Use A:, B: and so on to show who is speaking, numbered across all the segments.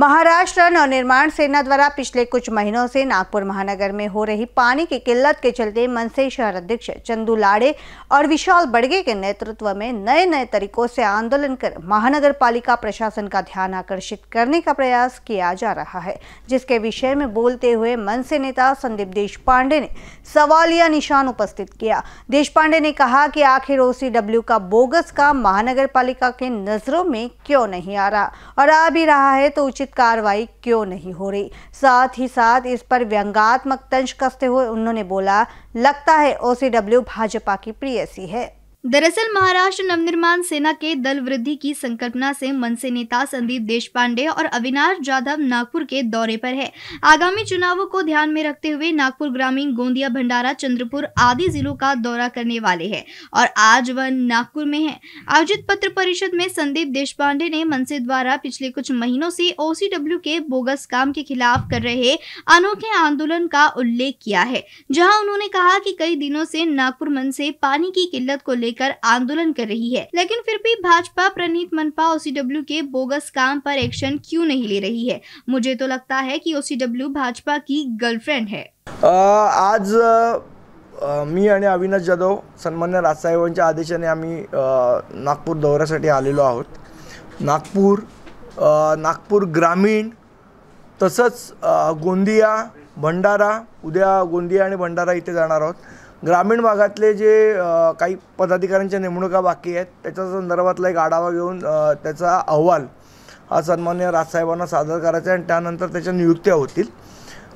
A: महाराष्ट्र नवनिर्माण सेना द्वारा पिछले कुछ महीनों से नागपुर महानगर में हो रही पानी की किल्लत के चलते मनसे शहर अध्यक्ष चंदू लाड़े और विशाल बड़गे के नेतृत्व में नए नए तरीकों से आंदोलन कर महानगर पालिका प्रशासन का ध्यान आकर्षित करने का प्रयास किया जा रहा है जिसके विषय में बोलते हुए मनसे नेता संदीप देश पांडे ने या निशान उपस्थित किया देश पांडे ने कहा कि आखिर ओ का बोगस का महानगर पालिका के नजरों में क्यों नहीं आ रहा और आ भी रहा है तो उचित उचित कार्रवाई क्यों नहीं हो रही साथ ही साथ इस पर व्यंगात्मक तंज कसते हुए उन्होंने बोला लगता है ओसीडब्ल्यू भाजपा की प्रियसी है दरअसल महाराष्ट्र नवनिर्माण
B: सेना के दल वृद्धि की संकल्पना से मनसे नेता संदीप देशपांडे और अविनाश जाधव नागपुर के दौरे पर है आगामी चुनावों को ध्यान में रखते हुए नागपुर ग्रामीण गोंदिया भंडारा चंद्रपुर आदि जिलों का दौरा करने वाले हैं और आज वह नागपुर में है आयोजित पत्र परिषद में संदीप देश ने मनसे द्वारा पिछले कुछ महीनों से ओ के बोगस काम के खिलाफ कर रहे अनोखे आंदोलन का उल्लेख किया है जहाँ उन्होंने कहा की कई दिनों से नागपुर मनसे पानी की किल्लत को लेकर आंदोलन कर रही है लेकिन फिर भी भाजपा प्रणीत मनपा ओसीडब्ल्यू के बोगस काम पर एक्शन क्यों नहीं ले रही है मुझे तो लगता है कि ओसीडब्ल्यू भाजपा की गर्लफ्रेंड है
C: आ, आज मी आणि अविनाश जाधव सन्मान्य राजसाहेबांच्या आदेशाने आम्ही नागपूर दौऱ्यासाठी आलेलो आहोत नागपूर नागपूर ग्रामीण तसंच गोंदिया भंडारा उद्या गोंदिया आणि भंडारा इथे जाणार आहोत ग्रामीण भागातले जे काही पदाधिकाऱ्यांच्या नेमणुका बाकी आहेत त्याच्या संदर्भातला एक आढावा घेऊन त्याचा अहवाल हा सन्मान्य राजसाहेबांना सादर करायचा आहे आणि त्यानंतर त्याच्या नियुक्त्या होतील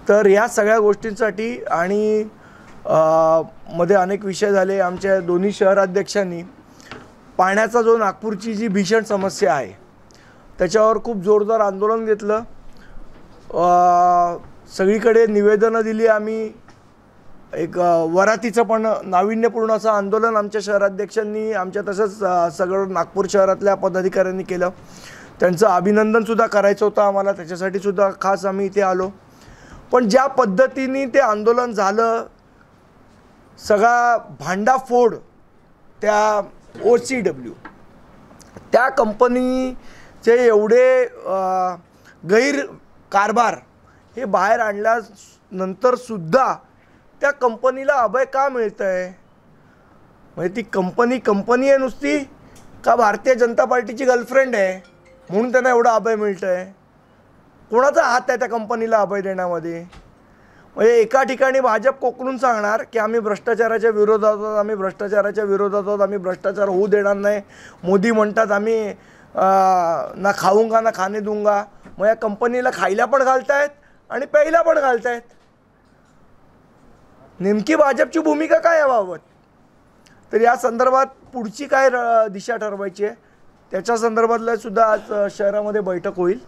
C: तर या सगळ्या गोष्टींसाठी आणि मध्ये अनेक विषय झाले आमच्या दोन्ही शहराध्यक्षांनी पाण्याचा जो नागपूरची जी भीषण समस्या आहे त्याच्यावर खूप जोरदार आंदोलन घेतलं सगळीकडे निवेदनं दिली आम्ही एक वरातीचं पण नाविन्यपूर्ण असं आंदोलन आमच्या शहराध्यक्षांनी आमच्या तसंच सगळं नागपूर शहरातल्या पदाधिकाऱ्यांनी केलं त्यांचं अभिनंदनसुद्धा करायचं होतं आम्हाला त्याच्यासाठी सुद्धा खास आम्ही इथे आलो पण ज्या पद्धतीने ते आंदोलन झालं सगळा भांडाफोड त्या ओ सी डब्ल्यू त्या कंपनीचे एवढे गैरकारभार हे बाहेर आणल्यानंतरसुद्धा त्या कंपनीला अभय का मिळत आहे म्हणजे ती कंपनी कंपनी आहे नुसती का भारतीय जनता पार्टीची गर्लफ्रेंड आहे म्हणून त्यांना एवढा अभय मिळतं आहे कोणाचा हात आहे त्या कंपनीला अभय देण्यामध्ये म्हणजे एका ठिकाणी भाजप कोकणून सांगणार की आम्ही भ्रष्टाचाराच्या विरोधात आहोत आम्ही भ्रष्टाचाराच्या विरोधात आहोत आम्ही भ्रष्टाचार होऊ देणार नाही मोदी म्हणतात आम्ही ना खाऊंगा ना खाणे दूंगा मग या कंपनीला खायला पण घालतायत आणि प्यायला पण घालतायत नेमकी भाजपची भूमिका काय याबाबत तर या संदर्भात पुढची काय दिशा ठरवायची आहे त्याच्या संदर्भातल्या सुद्धा आज शहरामध्ये बैठक होईल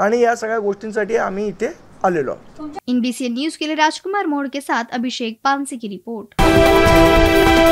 C: आणि या सगळ्या गोष्टींसाठी आम्ही इथे आलेलो आहोत
B: एनबीसी न्यूज के लिए राजकुमार मोड़ के साथ अभिषेक पानसे की रिपोर्ट